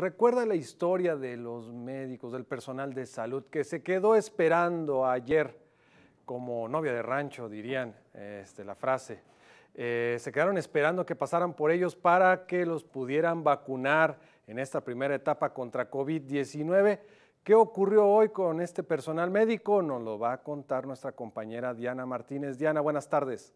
Recuerda la historia de los médicos, del personal de salud que se quedó esperando ayer, como novia de rancho, dirían este, la frase. Eh, se quedaron esperando que pasaran por ellos para que los pudieran vacunar en esta primera etapa contra COVID-19. ¿Qué ocurrió hoy con este personal médico? Nos lo va a contar nuestra compañera Diana Martínez. Diana, buenas tardes.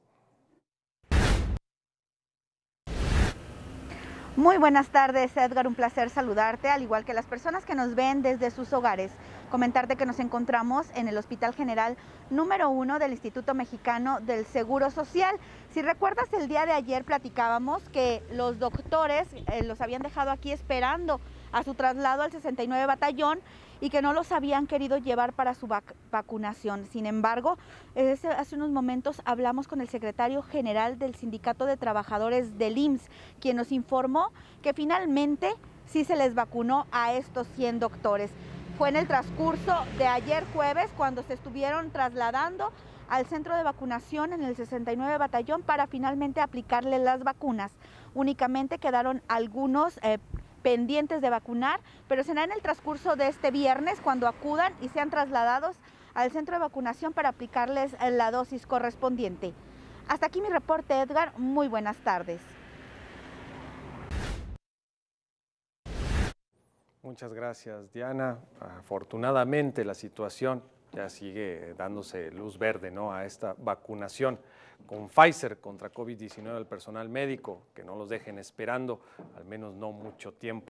Muy buenas tardes, Edgar. Un placer saludarte, al igual que las personas que nos ven desde sus hogares comentarte que nos encontramos en el Hospital General número 1 del Instituto Mexicano del Seguro Social. Si recuerdas, el día de ayer platicábamos que los doctores eh, los habían dejado aquí esperando a su traslado al 69 Batallón y que no los habían querido llevar para su vacunación. Sin embargo, eh, hace unos momentos hablamos con el secretario general del Sindicato de Trabajadores del IMSS, quien nos informó que finalmente sí se les vacunó a estos 100 doctores fue en el transcurso de ayer jueves cuando se estuvieron trasladando al centro de vacunación en el 69 batallón para finalmente aplicarles las vacunas. Únicamente quedaron algunos eh, pendientes de vacunar, pero será en el transcurso de este viernes cuando acudan y sean trasladados al centro de vacunación para aplicarles eh, la dosis correspondiente. Hasta aquí mi reporte, Edgar. Muy buenas tardes. Muchas gracias, Diana. Afortunadamente la situación ya sigue dándose luz verde ¿no? a esta vacunación con Pfizer contra COVID-19 al personal médico, que no los dejen esperando, al menos no mucho tiempo.